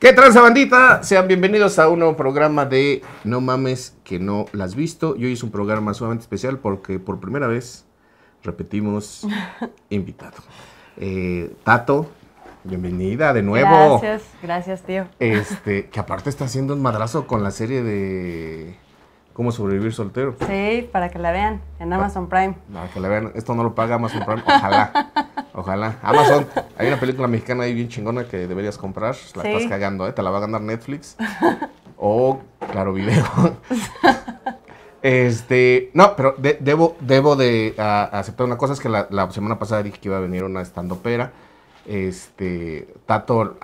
¿Qué tranza bandita? Sean bienvenidos a un nuevo programa de No mames que no las visto. Y hoy es un programa sumamente especial porque por primera vez repetimos invitado. Eh, Tato, Bienvenida de nuevo. Gracias, gracias, tío. Este, que aparte está haciendo un madrazo con la serie de Cómo sobrevivir soltero. Sí, para que la vean en Amazon Prime. Para que la vean. Esto no lo paga Amazon Prime. Ojalá. Ojalá. Amazon, hay una película mexicana ahí bien chingona que deberías comprar. La estás cagando, ¿eh? Te la va a ganar Netflix. O, claro, video. Este, no, pero debo, debo de ah, aceptar una cosa, es que la, la, semana pasada dije que iba a venir una estandopera. Este, Tato,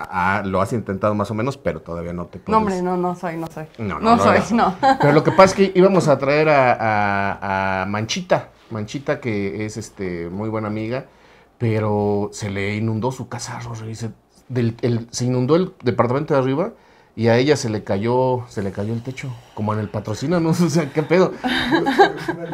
lo has intentado más o menos, pero todavía no te puedes. No, hombre, no, no soy, no soy. No, no, soy, no. Pero lo que pasa es que íbamos a traer a, Manchita, Manchita que es este, muy buena amiga, pero se le inundó su casa, se inundó el departamento de arriba y a ella se le cayó, se le cayó el techo, como en el patrocínanos, o sea, qué pedo.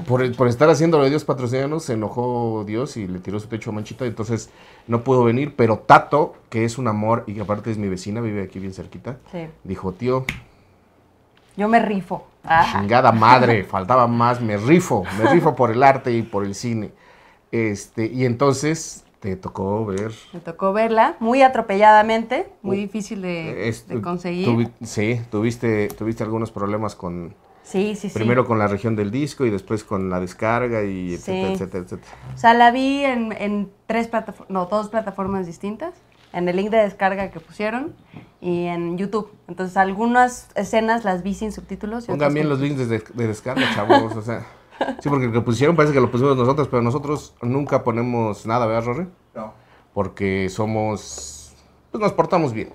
por, por, estar haciéndolo Dios patrocínanos, se enojó Dios y le tiró su techo a Manchita, entonces no pudo venir, pero Tato, que es un amor y que aparte es mi vecina, vive aquí bien cerquita, dijo, tío, yo me rifo. Ah. Chingada madre, faltaba más, me rifo, me rifo por el arte y por el cine. Este, y entonces te tocó ver. Me tocó verla, muy atropelladamente, muy uh, difícil de, conseguir. sí, tuviste, tuviste algunos problemas con, Sí, sí, sí. Primero con la región del disco y después con la descarga y etcétera, etcétera, etcétera. O sea, la vi en, tres plataformas, no, dos plataformas distintas, en el link de descarga que pusieron y en YouTube. Entonces, algunas escenas las vi sin subtítulos. también los links de, de descarga, chavos, o sea... Sí, porque lo que pusieron parece que lo pusimos nosotros, pero nosotros nunca ponemos nada, ¿verdad, Rory? No. Porque somos. Pues nos portamos bien.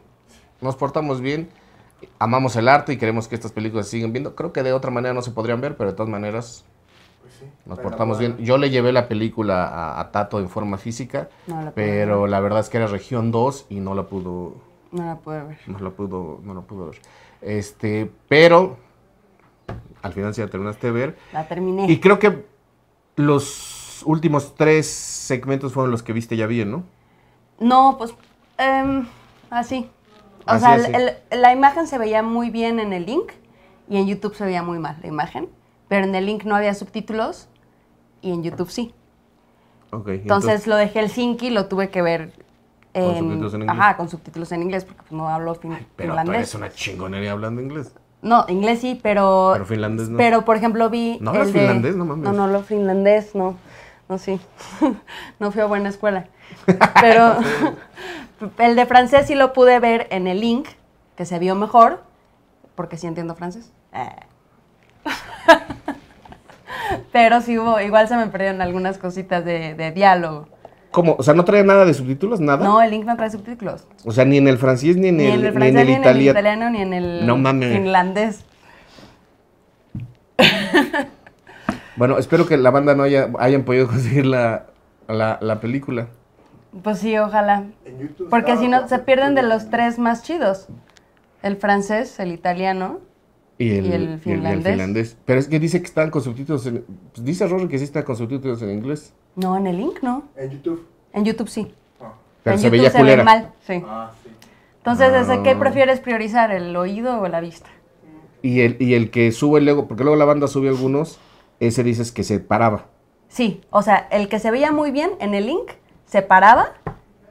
Nos portamos bien, amamos el arte y queremos que estas películas se sigan viendo. Creo que de otra manera no se podrían ver, pero de todas maneras. Pues sí, nos portamos bien. Yo le llevé la película a, Tato en forma física, pero la verdad es que era región 2 y no la pudo. No la pude ver. No la pudo, no la pudo ver. Este, pero al final sí la terminaste de ver. La terminé. Y creo que los últimos tres segmentos fueron los que viste ya bien, ¿no? No, pues em, así. O sea, la imagen se veía muy bien en el link y en YouTube se veía muy mal la imagen, pero en el link no había subtítulos y en YouTube sí. Okay, entonces, dejé el zinc y lo tuve que ver ¿Con subtítulos en inglés? Ajá, con subtítulos en inglés porque pues, no hablo fin, finlandés. Pero tú eres una chingonería hablando inglés. No, inglés sí, pero. Pero finlandés no. Pero por ejemplo vi. ¿No hablas finlandés? no mames. No, no lo finlandés, no. No, sí. no fui a buena escuela. Pero el de francés sí lo pude ver en el link, que se vio mejor, porque sí entiendo francés. Eh. pero sí hubo, igual se me perdieron algunas cositas de diálogo. ¿Cómo? O sea, ¿no trae nada de subtítulos? ¿Nada? No, el Link no trae subtítulos. O sea, ni en el francés, ni en, el, ni en el, italiano, ni en el no finlandés. bueno, espero que la banda no haya, hayan podido conseguir la, película. Pues sí, ojalá. Porque si no, se pierden de los tres más chidos. El francés, el italiano y el, finlandés. Pero es que dice que están con subtítulos en... Pues dice Rory que sí está con subtítulos en inglés. No, en el link, ¿no? En YouTube. En YouTube sí. Ah. Pero se veía culera. mal, sí. Ah, sí. Entonces, ¿qué ah. prefieres priorizar, el oído o la vista? Y el, y el que sube luego, porque luego la banda sube algunos, ese dices que se paraba. Sí, o sea, el que se veía muy bien en el link se paraba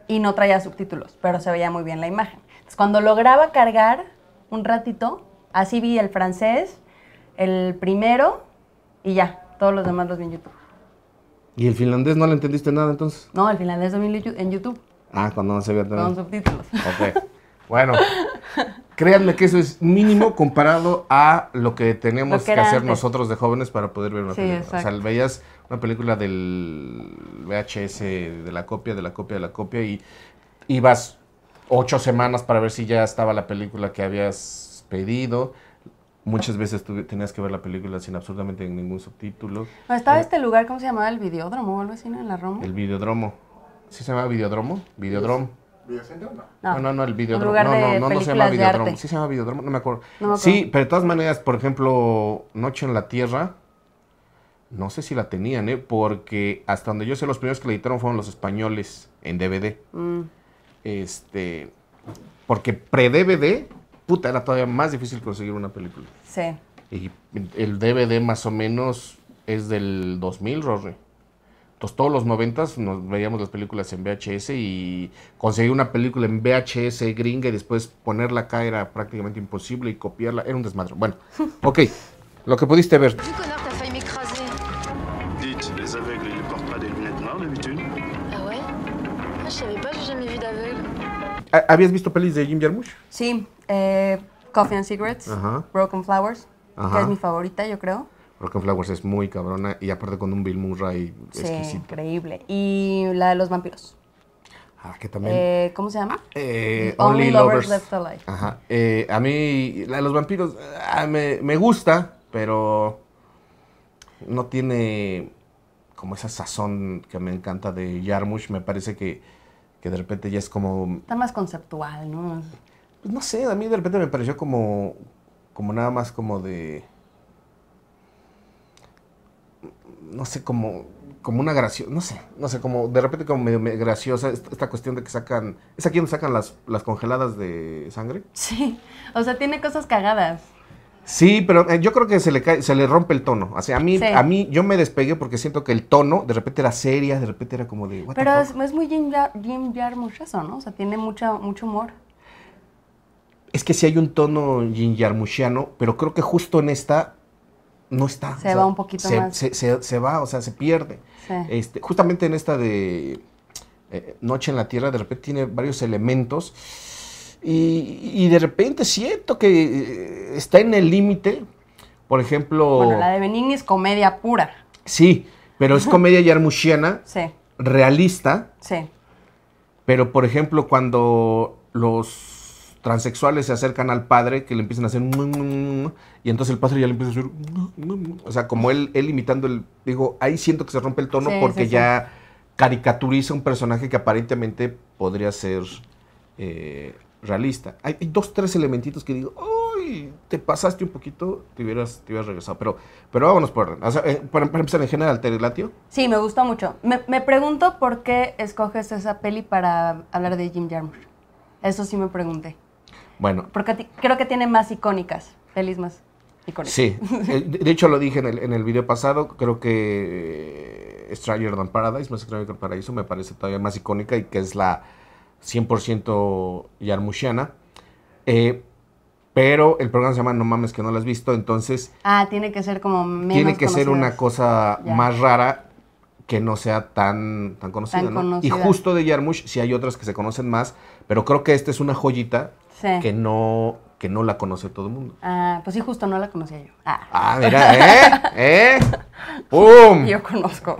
y no traía subtítulos, pero se veía muy bien la imagen. Entonces, cuando lograba cargar un ratito, así vi el francés, el primero y ya, todos los demás los vi en YouTube. ¿Y el finlandés no le entendiste nada entonces? No, el finlandés en YouTube. Ah, cuando no se veía Con subtítulos. Ok. Bueno, créanme que eso es mínimo comparado a lo que tenemos que, hacer nosotros de jóvenes para poder ver una película. O sea, veías una película del VHS, de la copia, de la copia, de la copia, y ibas ocho semanas para ver si ya estaba la película que habías pedido. Muchas veces tú tenías que ver la película sin absolutamente ningún subtítulo. Ah, estaba eh, este lugar, ¿cómo se llamaba? ¿El Videodromo o algo así, ¿En la Roma? El Videodromo. ¿Sí se llama Videodromo? Videodromo. No. no. No, no, el Videodromo. No, no, no, no, se llama Videodromo. Sí se llama Videodromo, no me, acuerdo. Sí, pero de todas maneras, por ejemplo, Noche en la Tierra, no sé si la tenían, ¿eh? Porque hasta donde yo sé, los primeros que la editaron fueron los españoles en DVD. Mm. Este. Porque pre-DVD, puta, era todavía más difícil conseguir una película. Sí. Y el DVD más o menos es del 2000, Rory. Entonces todos los noventas nos veíamos las películas en VHS y conseguir una película en VHS gringa y después ponerla acá era prácticamente imposible y copiarla era un desmadre. Bueno, ok, lo que pudiste ver. ¿Habías visto pelis de Jim Jarmusch? Sí, eh, Coffee and Cigarettes, Broken Flowers, que es mi favorita, yo creo. Broken Flowers es muy cabrona y aparte con un Bill Murray sí, increíble. Y la de los vampiros. Ah, que también. Eh, ¿Cómo se llama? Eh, Only, Lovers, Left Alive. Ajá. Eh, a mí, la de los vampiros, ah, me, me gusta, pero no tiene como esa sazón que me encanta de Yarmush. Me parece que, que de repente ya es como... Está más conceptual, ¿no? Pues no sé, a mí de repente me pareció como. Como nada más como de. No sé, como. Como una graciosa. No sé, no sé, como de repente como medio, graciosa esta, cuestión de que sacan. ¿Es aquí donde sacan las, congeladas de sangre? Sí, o sea, tiene cosas cagadas. Sí, pero eh, yo creo que se le, cae, se le rompe el tono. O sea, a mí, a mí yo me despegué porque siento que el tono de repente era seria, de repente era como de... pero Es, muy Jim, Jim mucho eso, ¿no? O sea, tiene mucha, mucho humor. Es que sí hay un tono yarmuchiano, pero creo que justo en esta no está. Se va un poquito se, más. Se, va, o sea, se pierde. Este, justamente en esta de eh, Noche en la Tierra, de repente tiene varios elementos. Y, de repente siento que eh, está en el límite. Por ejemplo. Bueno, la de Benigni es comedia pura. Sí, pero es comedia yarmuchiana, sí. Realista. Sí. Pero, por ejemplo, cuando los transexuales se acercan al padre que le empiezan a hacer y entonces el padre ya le empieza a hacer o sea como él él imitando el digo ahí siento que se rompe el tono porque ya caricaturiza un personaje que aparentemente podría ser eh, realista hay, dos tres elementitos que digo uy te pasaste un poquito te hubieras regresado pero pero vámonos por eh, para, empezar en general sí me gustó mucho me, pregunto por qué escoges esa peli para hablar de Jim Jarmusch eso sí me pregunté bueno. Porque creo que tiene más icónicas, feliz más icónicas. Sí, eh, de hecho lo dije en el, en video pasado, creo que eh, Stranger Than Paradise, más Stranger than Paradise, me parece todavía más icónica y que es la 100% yarmushiana. Eh, pero el programa se llama No mames que no lo has visto, entonces... Ah, tiene que ser como Tiene que ser una cosa más rara que no sea tan, tan, conocida, Y justo de Yarmush si hay otras que se conocen más, pero creo que esta es una joyita que no que no la conoce todo el mundo. Ah, pues sí, justo no la conocía yo. Ah, ah mira, ¿eh? ¿Eh? ¡Pum! Yo conozco.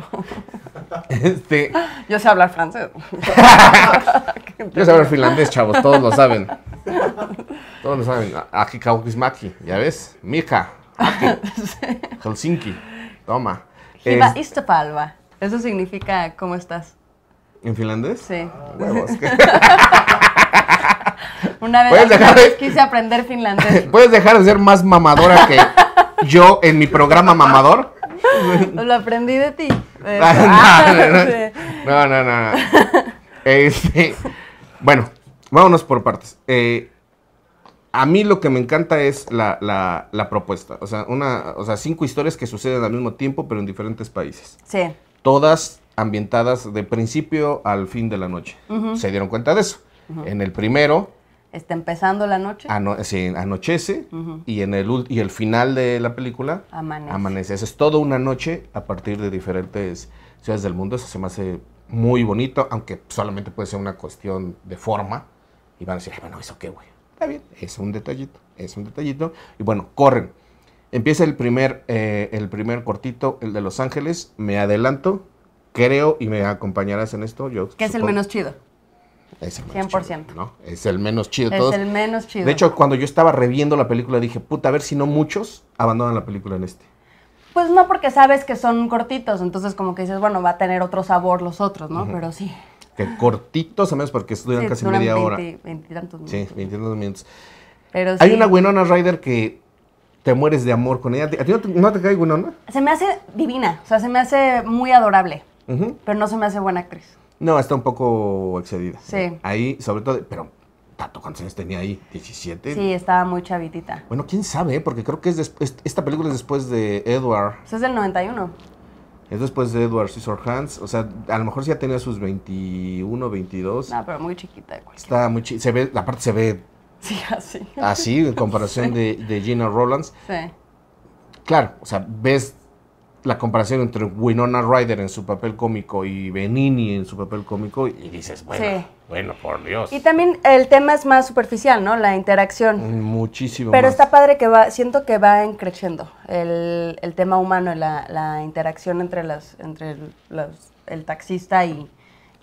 Este... Yo sé hablar francés. yo sé hablar finlandés, chavos, todos lo saben. Todos lo saben. Aquí ¿ya ves? Mika, Helsinki, toma. Hiva es... Eso significa ¿cómo estás? ¿En finlandés? Sí. Ah, Una vez, quise aprender finlandés. ¿Puedes dejar de ser más mamadora que yo en mi programa mamador? Lo aprendí de ti. Ah, ah, no, no, no. Este, bueno, vámonos por partes. Eh, a mí lo que me encanta es la, propuesta. O sea, una, o sea, cinco historias que suceden al mismo tiempo, pero en diferentes países. Sí. Todas ambientadas de principio al fin de la noche. ¿Se dieron cuenta de eso? En el primero... Está empezando la noche. sí, anochece y en el y el final de la película amanece. amanece. es toda una noche a partir de diferentes ciudades del mundo. Eso se me hace muy bonito, aunque solamente puede ser una cuestión de forma. Y van a decir, bueno, ¿eso qué, güey? Está bien, es un detallito, es un detallito. Y bueno, corren. Empieza el primer, eh, el primer cortito, el de Los Ángeles. Me adelanto, creo, y me acompañarás en esto. Yo es el menos chido. Es el 100%. ¿no? Es el menos chido. Es todos. el menos chido. De hecho, cuando yo estaba reviendo la película dije, puta, a ver si no muchos abandonan la película en este. Pues no, porque sabes que son cortitos, entonces como que dices, bueno, va a tener otro sabor los otros, ¿no? Pero sí. Que cortitos, a menos porque duran casi media hora. 20 minutos. Sí, minutos. Pero Hay una Winona Ryder que te mueres de amor con ella. ¿A ti no te, cae Winona? Se me hace divina, o sea, se me hace muy adorable, pero no se me hace buena actriz. No, está un poco excedida. Sí. Ahí, sobre todo, pero Tato, ¿cuántos tenía ahí? ¿17? Sí, estaba muy chavitita. Bueno, quién sabe, ¿eh? porque creo que es esta película es después de Edward. Eso es del 91. Es después de Edward Scissorhands. O sea, a lo mejor sí ya tenía sus 21, 22. No, pero muy chiquita. está muy chiquita. Se ve, la parte se ve... Sí, así. Así, en comparación de, de, Gina Rollins. Sí. Claro, o sea, ves la comparación entre Winona Ryder en su papel cómico y Benini en su papel cómico y dices, bueno, bueno, por Dios. Y también el tema es más superficial, ¿no? La interacción. Mm, muchísimo. Pero está padre que va, siento que va creciendo el, tema humano, la, la interacción entre, las, entre el taxista y,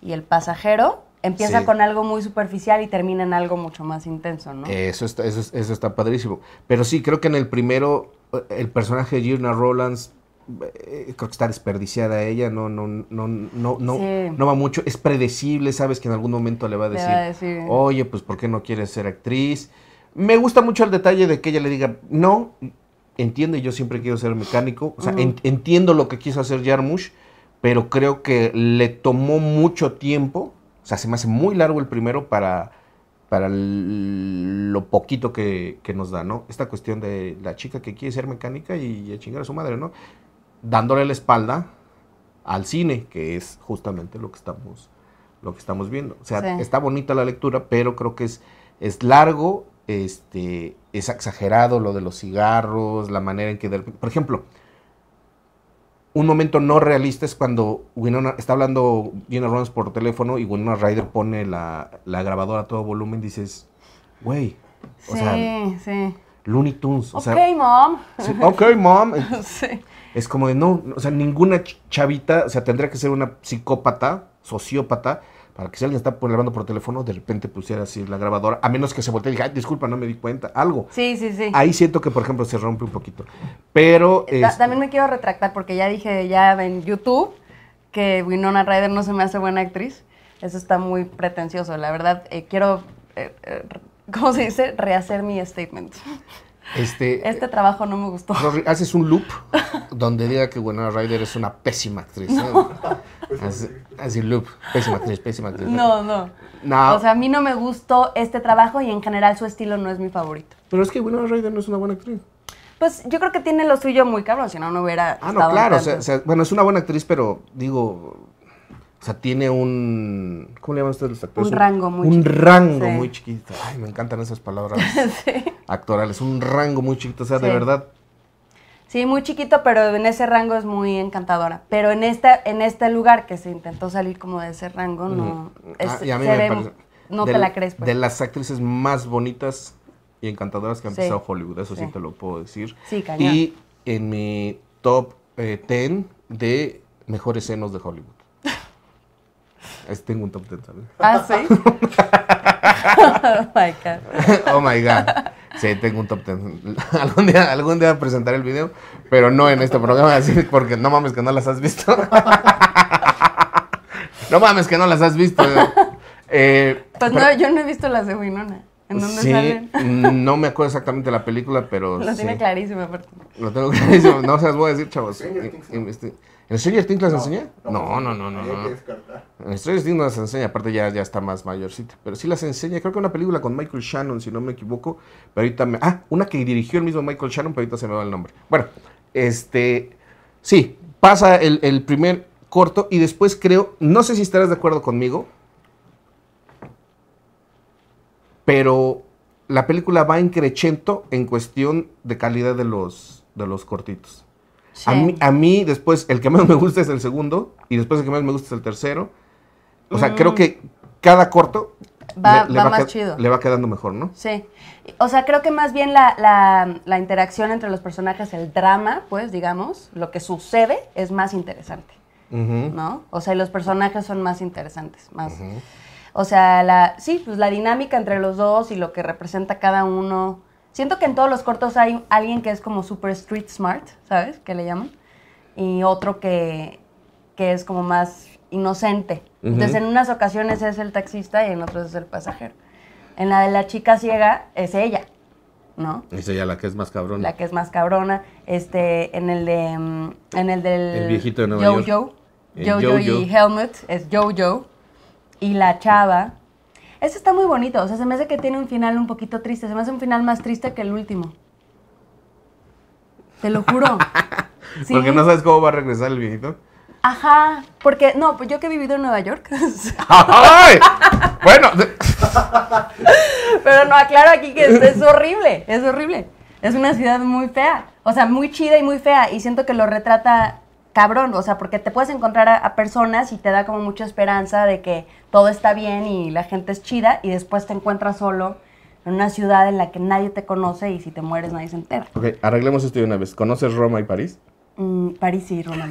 el pasajero. Empieza con algo muy superficial y termina en algo mucho más intenso, ¿no? Eso está, eso, está padrísimo. Pero sí, creo que en el primero, eh, el personaje de Gina Rollins. Eh, creo que está desperdiciada ella, no, no, no, no, no, no va mucho, es predecible, sabes que en algún momento le va a decir, oye, pues ¿por qué no quieres ser actriz? Me gusta mucho el detalle de que ella le diga, no, entiende, yo siempre quiero ser mecánico, o sea, entiendo lo que quiso hacer Yarmush, pero creo que le tomó mucho tiempo, o sea, se me hace muy largo el primero para, para lo poquito que, nos da, ¿no? Esta cuestión de la chica que quiere ser mecánica y a chingar a su madre, ¿no? dándole la espalda al cine, que es justamente lo que estamos, lo que estamos viendo. O sea, está bonita la lectura, pero creo que es, es largo, este, es exagerado lo de los cigarros, la manera en que... por ejemplo, un momento no realista es cuando Winona, está hablando Gina Rollins por teléfono y Winona Ryder pone la, grabadora a todo volumen y dices, güey, o sea, sí. Looney Tunes. O ok, mom. ok, mom. sí. Es como de, no, o sea, ninguna chavita, o sea, tendría que ser una psicópata, sociópata, para que si alguien está hablando por teléfono, de repente pusiera así la grabadora, a menos que se voltee y diga, Ay, disculpa, no me di cuenta, algo. Sí, sí, sí. Ahí siento que, por ejemplo, se rompe un poquito. Pero... También me quiero retractar porque ya dije ya en YouTube que Winona Ryder no se me hace buena actriz. Eso está muy pretencioso. La verdad, eh, quiero, eh, eh, ¿cómo se dice? Rehacer mi statement. Este, este, trabajo no me gustó. Haces un loop donde diga que Winona Ryder es una pésima actriz. ¿eh? Así, loop, pésima actriz, pésima actriz. No, no, no. O sea, a mí no me gustó este trabajo y en general su estilo no es mi favorito. Pero es que Winona Ryder no es una buena actriz. Pues yo creo que tiene lo suyo muy cabrón, si no, no hubiera. Ah, no, claro. bueno, es una buena actriz, pero digo, o sea, tiene un. ¿Cómo le llaman ustedes los actores? Un rango muy chiquito. rango muy chiquito. Ay, me encantan esas palabras sí. actorales. Un rango muy chiquito. O sea, de verdad. Sí, muy chiquito, pero en ese rango es muy encantadora. Pero en esta, en este lugar que se intentó salir como de ese rango, no. Ah, no te la crees. Pues. De las actrices más bonitas y encantadoras que ha empezado Hollywood, eso sí. te lo puedo decir. Sí, Y en mi top eh, ten de mejores senos de Hollywood. Es, tengo un top ten, también. ¿Ah, sí? oh, my God. oh, my God. Sí, tengo un top ten. algún, día, algún día presentaré el video, pero no en este programa, así, porque no mames que no las has visto. no mames que no las has visto. Eh, pues no, yo no he visto las de Winona. ¿En dónde sí, salen? Mm, no me acuerdo exactamente la película, pero. Lo tiene clarísimo, aparte. Lo tengo clarísimo. No o se las voy a decir, chavos. ¿En Stranger Things las enseña? No, no, no, no. no, no. En Stranger Things las enseña, aparte ya, ya está más mayorcita. Pero sí las enseña, creo que una película con Michael Shannon, si no me equivoco. Pero ahorita me, Ah, una que dirigió el mismo Michael Shannon, pero ahorita se me va el nombre. Bueno, este. Sí, pasa el, primer corto y después creo. No sé si estarás de acuerdo conmigo. Pero la película va en en cuestión de calidad de los, de los cortitos. A, mí, después, el que más me gusta es el segundo, y después el que más me gusta es el tercero. O sea, creo mm. que cada corto va, le, va, más chido. Le va quedando mejor, ¿no? Sí. O sea, creo que más bien la, interacción entre los personajes, el drama, pues, digamos, lo que sucede es más interesante, ¿no? O sea, los personajes son más interesantes, más... O sea, la, sí, pues la dinámica entre los dos y lo que representa cada uno Siento que en todos los cortos hay alguien que es como super street smart, ¿sabes? Que le llaman. Y otro que, es como más inocente. Entonces, en unas ocasiones es el taxista y en otras es el pasajero. En la de la chica ciega es ella, ¿no? Es ella la que es más cabrona. La que es más cabrona. Este, en el de. Mm, en el del. viejito de Nueva Jojo. Jojo y Helmut es Jojo. Y la chava ese está muy bonito, o sea, se me hace que tiene un final un poquito triste, se me hace un final más triste que el último. Te lo juro. Porque no sabes cómo va a regresar el viejito. Ajá, porque no, pues yo que he vivido en Nueva York. ¡Ay! Bueno. Pero no, aclaro aquí que es, es, horrible, es horrible. Es una ciudad muy fea, o sea, muy chida y muy fea, y siento que lo retrata cabrón, o sea, porque te puedes encontrar a, personas y te da como mucha esperanza de que todo está bien y la gente es chida y después te encuentras solo en una ciudad en la que nadie te conoce y si te mueres nadie se entera. Ok, arreglemos esto de una vez. ¿Conoces Roma y París? Mm, París sí, Roma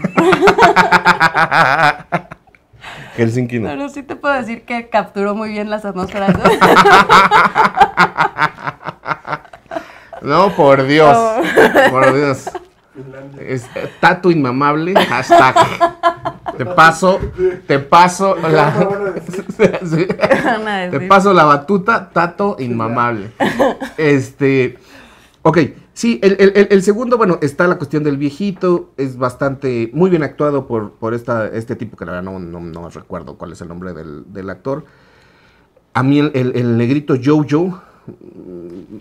Helsinki no. sí te puedo decir que capturó muy bien las atmósferas. no, por Dios. Por Dios es Tato Inmamable, hashtag. Te paso, te paso la. te paso la batuta, Tato Inmamable. Este. Ok, sí, el, segundo, bueno, está la cuestión del viejito, es bastante, muy bien actuado por, por esta, este tipo, que la verdad no, no, recuerdo cuál es el nombre del, actor. A mí el, el negrito Jojo,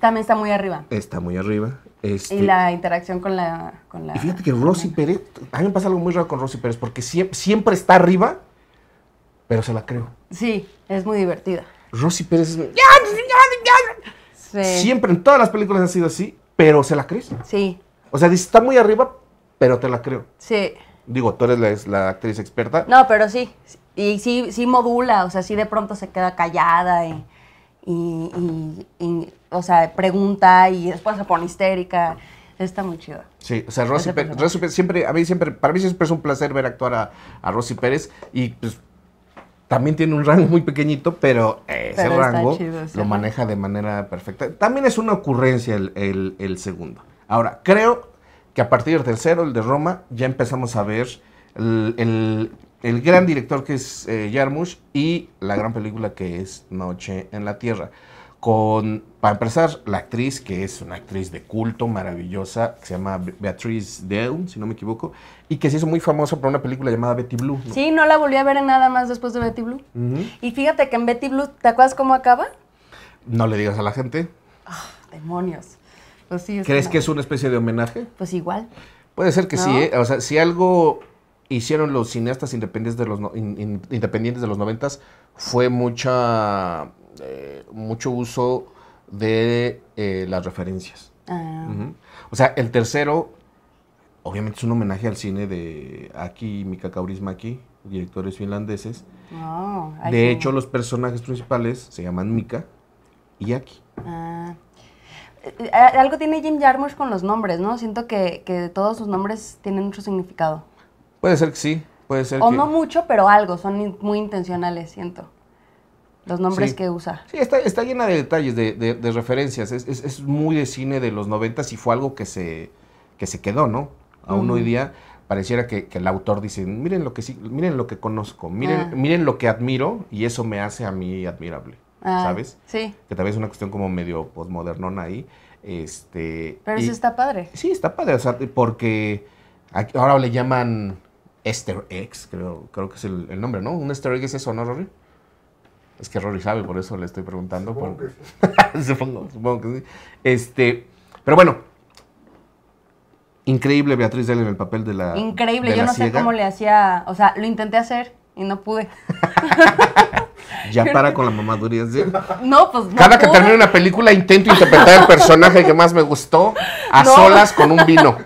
también está muy arriba. Está muy arriba. Este y la interacción con la, Y fíjate que Rosy Pérez, a mí me pasa algo muy raro con Rosy Pérez, porque siempre, está arriba, pero se la creo. Sí, es muy divertida. Rosy Pérez es... Siempre, en todas las películas ha sido así, pero se la crees. Sí. O sea, está muy arriba, pero te la creo. Sí. Digo, tú eres la, actriz experta. No, pero sí. Y sí, sí modula, o sea, sí de pronto se queda callada y y, o sea, pregunta y después se pone histérica. Está muy chido. Sí, o sea, Rosy, Pérez, siempre, a mí siempre, para mí siempre es un placer ver actuar a, a Rosy Pérez y pues también tiene un rango muy pequeñito, pero ese rango lo maneja de manera perfecta. También es una ocurrencia el, segundo. Ahora, creo que a partir del tercero, el de Roma, ya empezamos a ver el el gran director que es Yarmush eh, y la gran película que es Noche en la Tierra. Con, para empezar, la actriz, que es una actriz de culto maravillosa, que se llama Beatriz Dell, si no me equivoco, y que se hizo muy famosa por una película llamada Betty Blue. Sí, no la volví a ver en nada más después de Betty Blue. Y fíjate que en Betty Blue, ¿te acuerdas cómo acaba? No le digas a la gente. ¡Ah, demonios. Pues ¿Crees que es una especie de homenaje? Pues igual. Puede ser que sí, ¿eh? O sea, si algo hicieron los cineastas independientes de los, independientes de los noventas fue mucha, eh, mucho uso de eh, las referencias. Ah. O sea, el tercero, obviamente es un homenaje al cine de Aki Mika Kaurismaki, directores finlandeses. Oh, de hecho, los personajes principales se llaman Mika y Aki. Ah. Eh, algo tiene Jim Jarmusch con los nombres, ¿no? Siento que, que todos sus nombres tienen mucho significado. Puede ser que sí, puede ser o no mucho, pero algo, son muy intencionales, siento. Los nombres que usa. Sí, está, llena de detalles, de, referencias. Es, muy de cine de los noventas y fue algo que se, que se quedó, ¿no? Aún hoy día pareciera que, el autor dice, miren lo que sí, miren lo que conozco, miren, ah. miren lo que admiro y eso me hace a mí admirable. Ah, ¿Sabes? Sí. Que tal vez es una cuestión como medio postmodernona ahí. Este, Pero eso está padre. Sí, está padre. porque ahora le llaman Esther X, creo, creo que es el, nombre, ¿no? ¿Un Esther X es eso, no, Rory? Es que Rory sabe, por eso le estoy preguntando. Supongo, que sí. supongo, que sí. Este, pero bueno, Increíble Beatriz Dell en el papel de la. Increíble, yo no sé cómo le hacía. O sea, lo intenté hacer y no pude. ya para con la mamaduría. ¿sí? No, pues no. Cada que termino una película intento interpretar el personaje que más me gustó a solas con un vino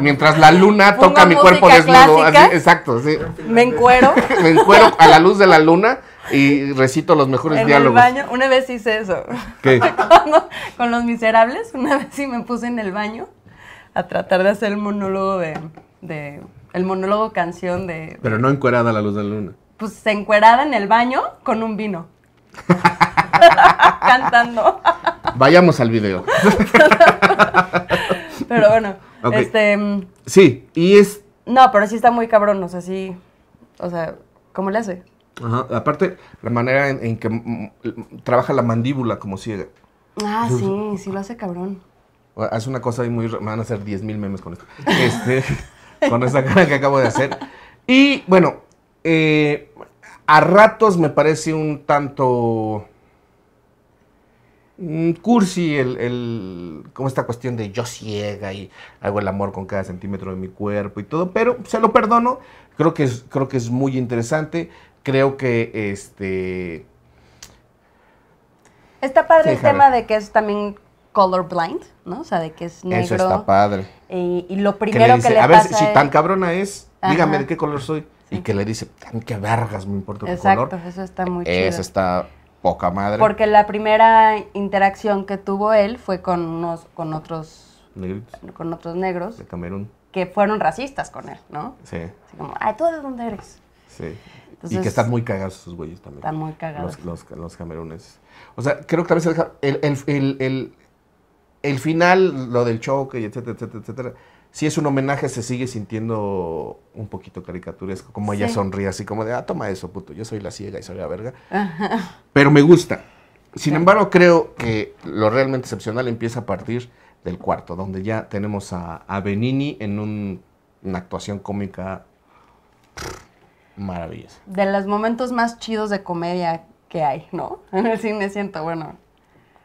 mientras la luna toca mi cuerpo desnudo. exacto, sí. Me encuero. me encuero a la luz de la luna y recito los mejores diálogos. En el baño, una vez hice eso. ¿Qué? con los miserables, una vez sí me puse en el baño a tratar de hacer el monólogo de, de el monólogo canción de... Pero no encuerada a la luz de la luna. Pues encuerada en el baño con un vino. Cantando. Vayamos al video. Pero bueno. Este. Mm, sí, y es. No, pero sí está muy cabrón, o sea, sí. O sea, ¿cómo le hace? Ajá. Aparte, la manera en, que mm, mm, trabaja la mandíbula como ciega. Ah, sí, sí lo hace cabrón. Hace una cosa ahí muy. Me van a hacer 10 mil memes con esto. Este, con esa cara que acabo de hacer. Y bueno, eh, a ratos me parece un tanto Mm, cursi el, el, como esta cuestión de yo ciega y hago el amor con cada centímetro de mi cuerpo y todo, pero se lo perdono, creo que es, creo que es muy interesante, creo que este... Está padre el tema de que es también colorblind, ¿no? O sea, de que es negro. Eso está padre. Y, lo primero que le, dice, a ver, si tan cabrona es, dígame de qué color soy. Y que le dice, qué vergas, me importa qué color. Exacto, eso está muy Eso está poca madre. Porque la primera interacción que tuvo él fue con unos, con otros Con otros negros. De Camerún. Que fueron racistas con él, ¿no? Sí. Así como, ay, ¿tú de dónde eres? Sí. y que están muy cagados esos güeyes también. Están muy cagados. Los, los, los camerunes. O sea, creo que tal vez el, el, el, el final, lo del choque, etcétera, etcétera, etcétera si es un homenaje, se sigue sintiendo un poquito caricaturesco. Como ella sonríe así, como de, ah, toma eso, puto, yo soy la ciega y soy la verga. Pero me gusta. Sin embargo, creo que lo realmente excepcional empieza a partir del cuarto, donde ya tenemos a, Benini en una actuación cómica maravillosa. De los momentos más chidos de comedia que hay, ¿no? En el cine siento, bueno.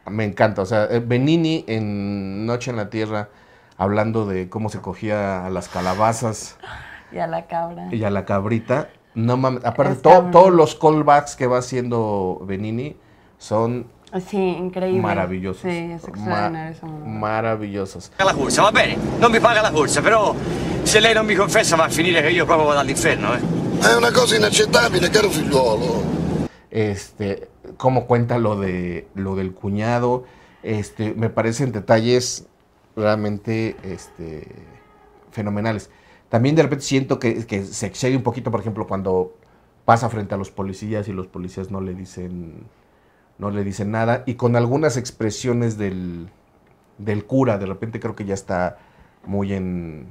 Me encanta, o sea, eh, Benini en Noche en la Tierra hablando de cómo se cogía a las calabazas. Y a la cabra. Y a la cabrita. No mames, aparte, todos los callbacks que va haciendo Benini son sí, increíble. maravillosos. Sí, es extraordinario ma Maravillosos. La corsa, va ver. no me paga la corsa, pero si lei no me confessa va a finir que yo proprio vado all'inferno, eh. es una cosa inaceptable caro figliolo. Este, cómo cuenta lo de lo del cuñado, este, me parecen detalles realmente este, fenomenales. También de repente siento que, se excede un poquito, por ejemplo, cuando pasa frente a los policías y los policías no le dicen, no le dicen nada. Y con algunas expresiones del, del cura, de repente creo que ya está muy en...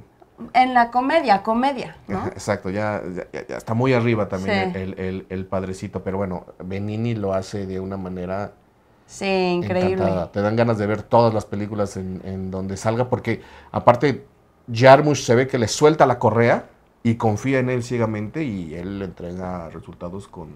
En la comedia, comedia. ¿no? Exacto, ya, ya, está muy arriba también el, el, padrecito, pero bueno, Benini lo hace de una manera Sí, increíble. Te dan ganas de ver todas las películas en, donde salga, porque aparte Jarmusch se ve que le suelta la correa y confía en él ciegamente y él le entrega resultados con,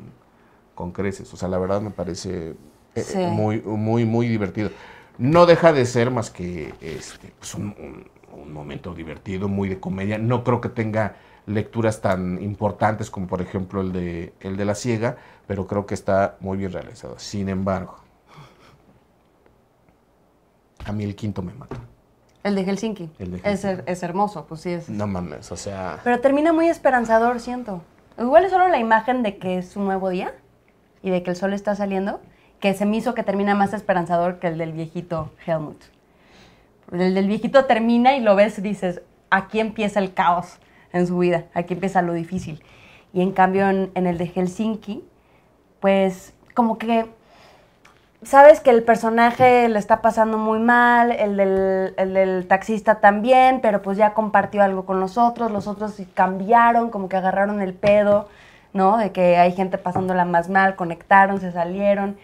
con creces. O sea, la verdad me parece eh, muy, muy, muy divertido. No deja de ser más que este, pues, un, momento divertido, muy de comedia. No creo que tenga lecturas tan importantes como por ejemplo el de, el de La Ciega, pero creo que está muy bien realizado. Sin embargo, a mí el quinto me mata. El de Helsinki. El de Helsinki. Es, hermoso, pues sí es. No mames, o sea. Pero termina muy esperanzador, siento. Igual es solo la imagen de que es un nuevo día y de que el sol está saliendo, que se me hizo que termina más esperanzador que el del viejito Helmut. El del viejito termina y lo ves y dices, aquí empieza el caos en su vida, aquí empieza lo difícil. Y en cambio en el de Helsinki, pues como que sabes que el personaje le está pasando muy mal, el del, taxista también, pero pues ya compartió algo con los otros, los otros cambiaron, como que agarraron el pedo, ¿no? De que hay gente pasándola más mal, conectaron, se salieron,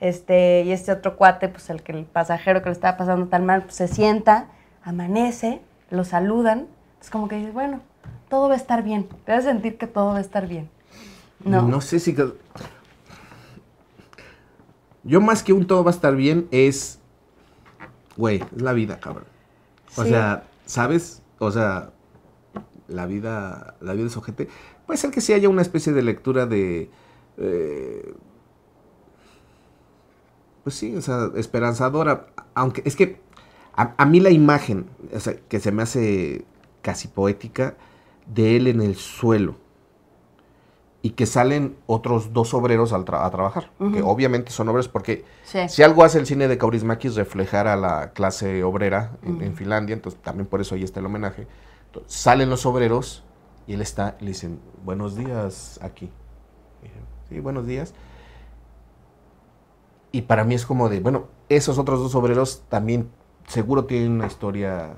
este, y este otro cuate, pues el que el pasajero que le estaba pasando tan mal, pues se sienta, amanece, lo saludan, es como que dices, bueno, todo va a estar bien, te sentir que todo va a estar bien. No. No sé si... Que... Yo más que un todo va a estar bien es, güey, es la vida, cabrón. O sea, ¿sabes? O sea, la vida, la vida es ojete. Puede ser que sí haya una especie de lectura de... Eh, pues sí, o sea, esperanzadora. Aunque es que a, a mí la imagen, o sea, que se me hace casi poética, de él en el suelo y que salen otros dos obreros a trabajar, que obviamente son obreros, porque si algo hace el cine de Kaurismäki reflejar a la clase obrera en, Finlandia, entonces también por eso ahí está el homenaje. salen los obreros y él está, le dicen, buenos días aquí. Y sí, buenos días. Y para mí es como de, bueno, esos otros dos obreros también seguro tienen una historia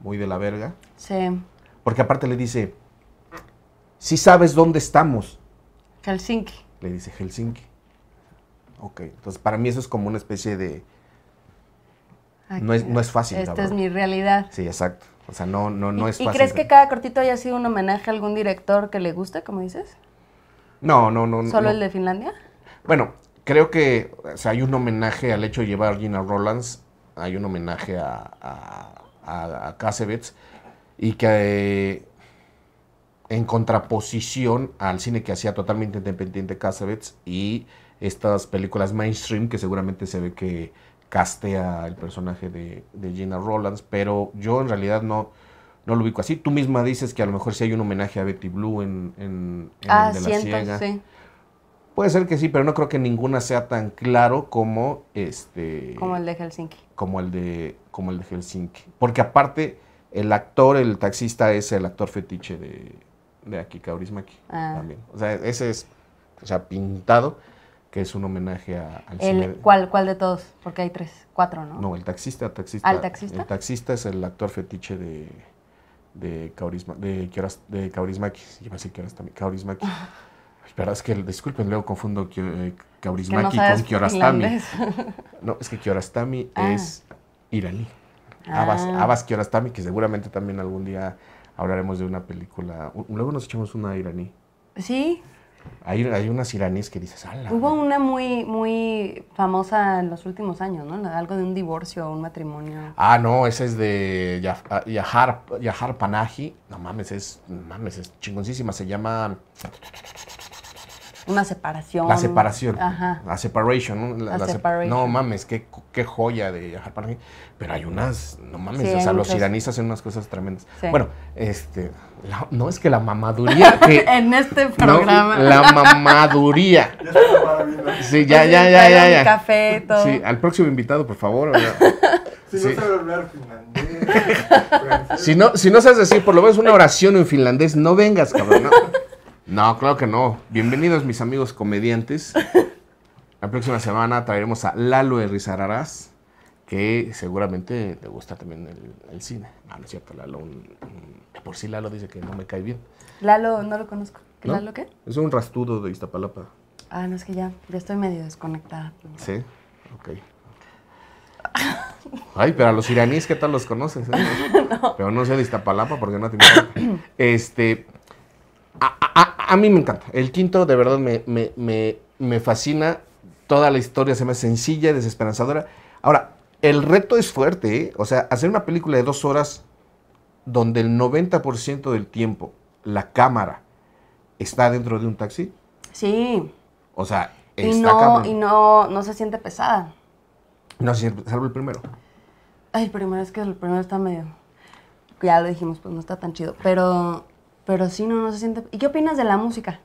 muy de la verga. Sí. Porque aparte le dice, si sabes dónde estamos. Helsinki. Le dice Helsinki. Ok, entonces para mí eso es como una especie de... no, es, fácil. Esta es mi realidad. Sí, exacto. O sea, no, no, es fácil. ¿Y crees que cada cortito haya sido un homenaje a algún director que le guste, como dices? No, no, no. ¿Solo el de Finlandia? Bueno, creo que hay un homenaje al hecho de llevar Gina Rollins, hay un homenaje a, a, y que en contraposición al cine que hacía totalmente independiente Casabets y estas películas mainstream que seguramente se ve que castea el personaje de, Gina Rollins, pero yo en realidad no, no lo ubico así. Tú misma dices que a lo mejor sí hay un homenaje a Betty Blue en, en, ah, el de la Sí. Puede ser que sí, pero no creo que ninguna sea tan claro como este. Como el de Helsinki. Como el de, como el de Helsinki. Porque aparte, el actor, el taxista, es el actor fetiche de, de aquí, Kaurismaki, ah. también. O sea, ese es, o sea, pintado, que es un homenaje a, al el, cine. ¿cuál, de todos? Porque hay tres, cuatro, ¿no? No, el taxista, taxista. ¿Al taxista? El taxista es el actor fetiche de de de, Kaurismaki, se llama así también, Kaurismaki. Pero es que, disculpen, luego confundo eh, Kaurismaki con Kiorastami. No, es que Kiorastami ah. es iraní. Abas, Abas ah. Kiorastami, que seguramente también algún día hablaremos de una película. Luego nos echamos una iraní. Sí. Hay, hay unas iraníes que dices, Hubo una muy, muy famosa en los últimos años, ¿no? Algo de un divorcio o un matrimonio. Ah, no, esa es de Yajar ah, Yahar, Panahi. No mames, es, no mames, es chingoncísima. Se llama. Una separación. La separación. Ajá. La separation. ¿no? La, no mames, qué, qué joya de para mí Pero hay unas, no mames, o sea, los iraníes hacen unas cosas tremendas. Bueno, este, no es que la mamaduría. Que, en este programa. la mamaduría. sí, ya, ya, ya, pues, ya. ya. Café, todo. Sí, al próximo invitado, por favor. Si no sabes hablar finlandés. si, no, si no sabes decir por lo menos una oración en finlandés, no vengas, cabrón. No, claro que no. Bienvenidos, mis amigos comediantes. La próxima semana traeremos a Lalo de Rizararás, que seguramente te gusta también el, cine. Ah, no es cierto, Lalo. por sí, Lalo dice que no me cae bien. Lalo, no lo conozco. ¿Lalo qué? Es un rastudo de Iztapalapa. Ah, no, es que ya, ya estoy medio desconectada. Sí, ok. Ay, pero a los iraníes, ¿qué tal los conoces? Eh? Pero no sé de Iztapalapa porque no te importa. Este, a mí me encanta. El quinto, de verdad, me, fascina. Toda la historia se me hace sencilla, desesperanzadora. Ahora, el reto es fuerte, ¿eh? O sea, hacer una película de dos horas donde el 90% del tiempo la cámara está dentro de un taxi. Sí. O sea, está y no, Y no, no se siente pesada. No se siente, salvo el primero. Ay, el primero es que el primero está medio. Ya lo dijimos, pues no está tan chido. Pero pero sí, no, no se siente. ¿Y qué opinas de la música?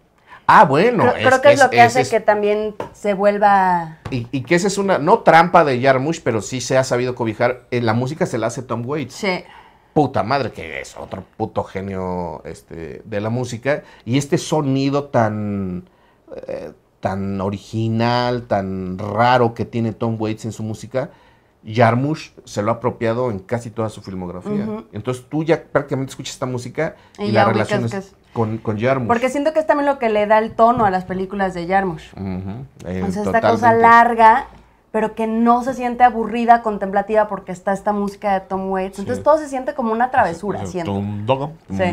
Ah, bueno. Creo, es, creo que es, lo que hace que también se vuelva. Y, y, que esa es una, no trampa de Yarmush pero sí se ha sabido cobijar. En eh, la música se la hace Tom Waits. Sí. Puta madre, que es otro puto genio este, de la música. Y este sonido tan. Eh, tan original, tan raro que tiene Tom Waits en su música Yarmush se lo ha apropiado en casi toda su filmografía. Entonces tú ya prácticamente escuchas esta música y, la relación con, con Yarmush. Porque siento que es también lo que le da el tono a las películas de Yarmush. Eh, uh esta cosa larga, pero que no se siente aburrida, contemplativa, porque está esta música de Tom Waits. Entonces todo se siente como una travesura, sí. siento. Sí.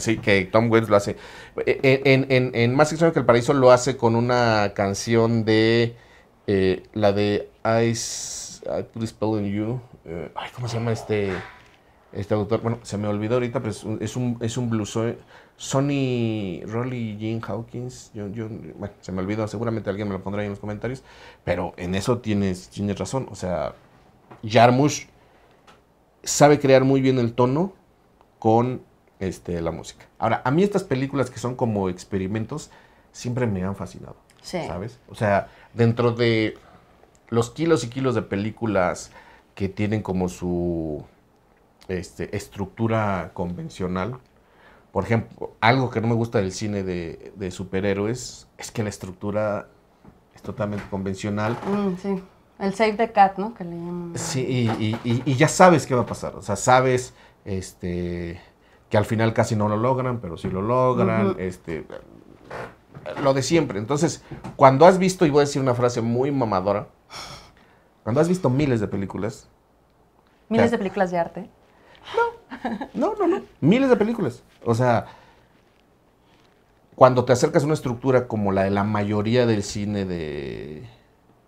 sí. que Tom Waits lo hace. En, e, en, en, en Más que el Paraíso lo hace con una canción de... Eh, la de Ice, I You. Eh, ay, ¿cómo se llama este, este autor? Bueno, se me olvidó ahorita, pero es un, es un, blues. Eh, Sonny Rolly Jean Hawkins. bueno, se me olvidó, seguramente alguien me lo pondrá ahí en los comentarios. Pero en eso tienes, tienes razón. O sea, Jarmusch sabe crear muy bien el tono con este, la música. Ahora, a mí estas películas que son como experimentos siempre me han fascinado. Sí. ¿Sabes? O sea, dentro de los kilos y kilos de películas que tienen como su este, estructura convencional, por ejemplo, algo que no me gusta del cine de, superhéroes es que la estructura es totalmente convencional. Mm, sí, el save the cat, ¿no? Sí, y, ya sabes qué va a pasar. O sea, sabes este, que al final casi no lo logran, pero sí lo logran. este, lo de siempre. Entonces, cuando has visto, y voy a decir una frase muy mamadora, cuando has visto miles de películas. ¿Miles de películas de arte? No, no, no, no. Miles de películas. O sea, cuando te acercas a una estructura como la de la mayoría del cine de,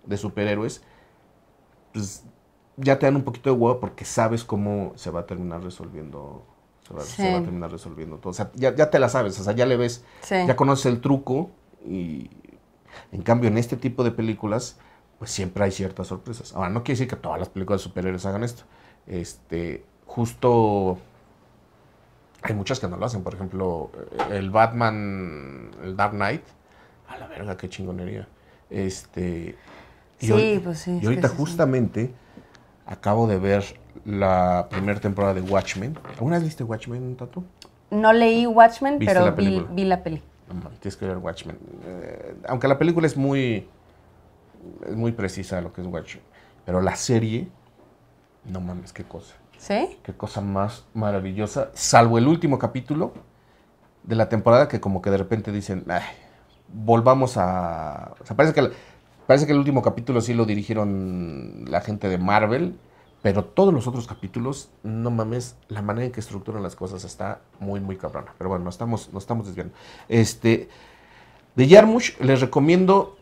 de superhéroes, pues ya te dan un poquito de huevo porque sabes cómo se va a terminar resolviendo se va, a terminar resolviendo todo. O sea, ya, te la sabes, o sea, ya le ves, ya conoces el truco y en cambio en este tipo de películas pues siempre hay ciertas sorpresas. Ahora, no quiere decir que todas las películas de superhéroes hagan esto. Este, justo hay muchas que no lo hacen. Por ejemplo, el Batman, el Dark Knight. A la verga, qué chingonería. Este. sí, pues sí. Y ahorita justamente acabo de ver la primera temporada de Watchmen. ¿Alguna vez viste Watchmen, No leí Watchmen, pero vi, la peli. No, tienes que ver Watchmen. Eh, aunque la película es muy, es muy precisa lo que es Watchmen. Pero la serie, no mames, qué cosa. ¿Sí? Qué cosa más maravillosa. Salvo el último capítulo de la temporada que como que de repente dicen, volvamos a... O sea, parece que, parece que el último capítulo sí lo dirigieron la gente de Marvel pero todos los otros capítulos, no mames, la manera en que estructuran las cosas está muy, muy cabrona. Pero bueno, nos estamos, estamos desviando. Este, de Yarmush les recomiendo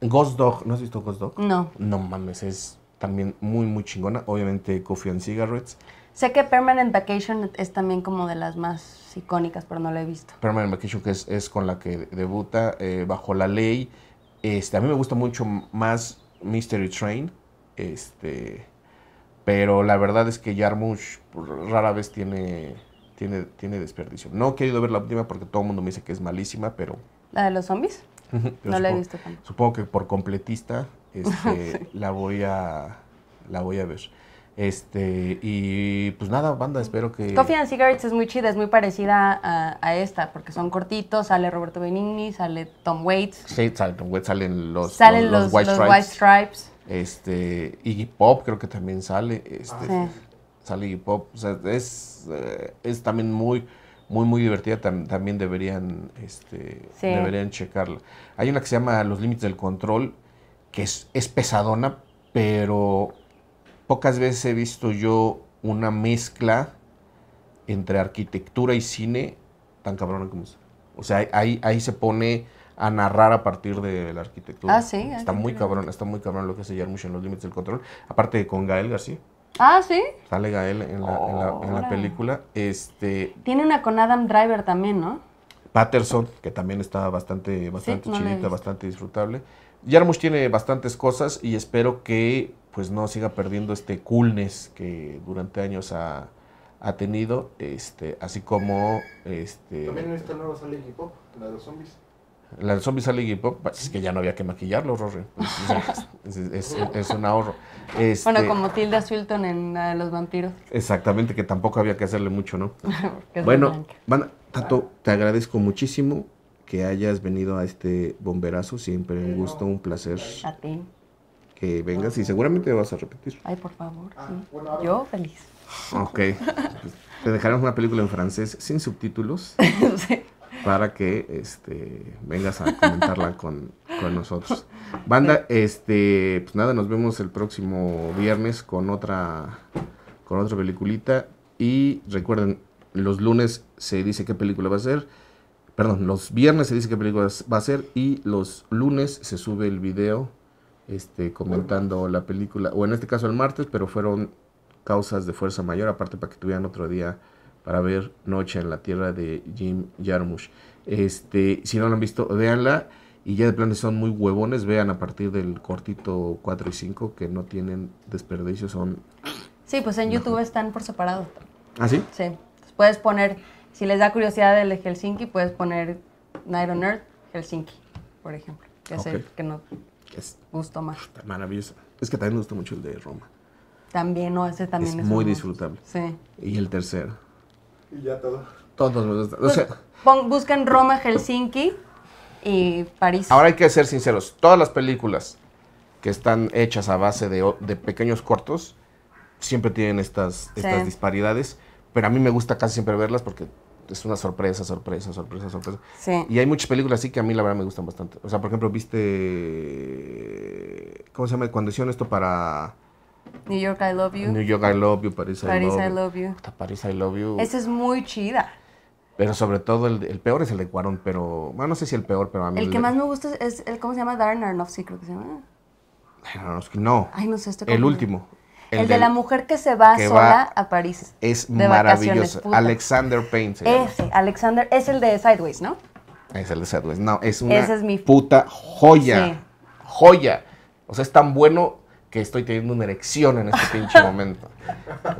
Ghost Dog. ¿No has visto Ghost Dog? No. No mames, es también muy, muy chingona. Obviamente Coffee and Cigarettes. Sé que Permanent Vacation es también como de las más icónicas, pero no la he visto. Permanent Vacation, que es, es con la que debuta eh, Bajo la Ley. Este, a mí me gusta mucho más Mystery Train. Este, pero la verdad es que Yarmush rara vez tiene, tiene, tiene desperdicio. No he querido ver la última porque todo el mundo me dice que es malísima, pero... ¿La de los zombies? no supongo, la he visto Supongo que por completista este, la, voy a, la voy a ver. Este, y pues nada, banda, espero que. Coffee and Cigarettes es muy chida, es muy parecida a, esta, porque son cortitos, sale Roberto Benigni, sale Tom Waits. Sí, sale Tom Waits, salen los, los, White Stripes este, Iggy Pop creo que también sale, este, sale Iggy Pop, o sea, es, eh, es también muy, muy, muy divertida, también deberían, este, deberían checarla. Hay una que se llama Los Límites del Control, que es, es pesadona, pero pocas veces he visto yo una mezcla entre arquitectura y cine tan cabrona como O sea, ahí, ahí se pone a narrar a partir de la arquitectura. Ah, sí. Está muy cabrón, está muy cabrón lo que hace Jarmusch en Los Límites del Control. Aparte con Gael García. Ah, sí. Sale Gael en la, oh, película. Este, Tiene una con Adam Driver también, ¿no? Patterson, que también está bastante, bastante bastante disfrutable. Jarmusch tiene bastantes cosas y espero que pues no siga perdiendo este coolness que durante años ha, tenido, este, así como este. También en esta nueva sale hip hop, la de los zombies la zombie sale y pop, pues, es que ya no había que maquillarlo, Rory. es, un ahorro. Este, bueno, como Tilda Swilton en los vampiros. Exactamente, que tampoco había que hacerle mucho, ¿no? bueno, Tato, te agradezco muchísimo que hayas venido a este bomberazo. Siempre un gusto, un placer. A ti. Que vengas y seguramente vas a repetir. Ay, por favor. Ah, Yo feliz. Ok. Te dejaremos una película en francés sin subtítulos. sí para que este, vengas a comentarla con, nosotros. Banda, este, pues nada, nos vemos el próximo viernes con otra, con otra peliculita. Y recuerden, los lunes se dice qué película va a ser. Perdón, los viernes se dice qué película va a ser y los lunes se sube el video este, comentando la película, o en este caso el martes, pero fueron causas de fuerza mayor, aparte para que tuvieran otro día para ver Noche en la Tierra de Jim Jarmusch. Este, si no lo han visto, véanla. Y ya de plano son muy huevones, vean a partir del cortito 4 y 5 que no tienen desperdicio, son... Sí, pues en YouTube están por separado. ¿Ah, sí? Sí. Pues puedes poner, si les da curiosidad el de Helsinki, puedes poner Night on Earth Helsinki, por ejemplo, que es el que nos gustó más. maravilloso. Es que también me gusta mucho el de Roma. También, no, ese también es, muy disfrutable. Sí. Y el tercero. Y ya todo. Todos pues, busquen Roma, Helsinki y París. Ahora hay que ser sinceros. Todas las películas que están hechas a base de, de pequeños cortos siempre tienen estas, disparidades. Pero a mí me gusta casi siempre verlas porque es una sorpresa, sorpresa, sorpresa, sorpresa. Y hay muchas películas así que a mí la verdad me gustan bastante. O sea, por ejemplo, viste. ¿Cómo se llama? Cuando hicieron esto para New York I Love You. New York I Love You, Paris, I, love You. Paris I Love You. Esa es muy chida. Pero sobre todo, el, peor es el de Cuarón, pero... Bueno, no sé si el peor, pero a mí... El, el que más me gusta es, el, ¿cómo se llama? Darren Aronofsky, creo que se llama. No. Ay, no sé, esto El último. El, de, la mujer que se va sola a París. Es maravilloso. Alexander Payne. Se Ese, Alexander, es el de Sideways, ¿no? Es el de Sideways. No, es una es mi... puta joya. Joya. O sea, es tan bueno que estoy teniendo una erección en este pinche momento.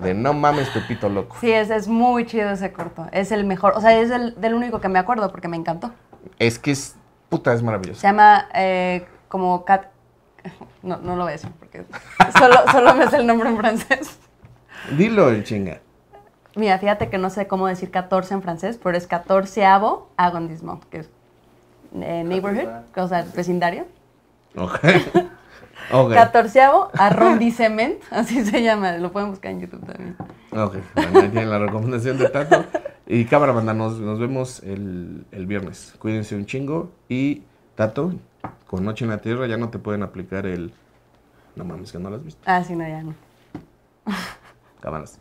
De no mames, pito loco. Sí, es, muy chido ese corto. Es el mejor. O sea, es el del único que me acuerdo porque me encantó. Es que es. Puta, es maravilloso. Se llama eh, como Cat. No, no lo voy porque solo, solo me es el nombre en francés. Dilo, el chinga. Mira, fíjate que no sé cómo decir 14 en francés, pero es 14 agondismo, que es eh, neighborhood, o sea, vecindario. Ok. Okay. Catorceavo, arrondicement, así se llama, lo pueden buscar en YouTube también. Ok, bueno, tienen la recomendación de Tato. Y cámara, banda, nos, vemos el, el, viernes. Cuídense un chingo. Y Tato, con Noche en la Tierra ya no te pueden aplicar el... No mames, que no lo has visto. Ah, sí, no, ya no. Cámaras.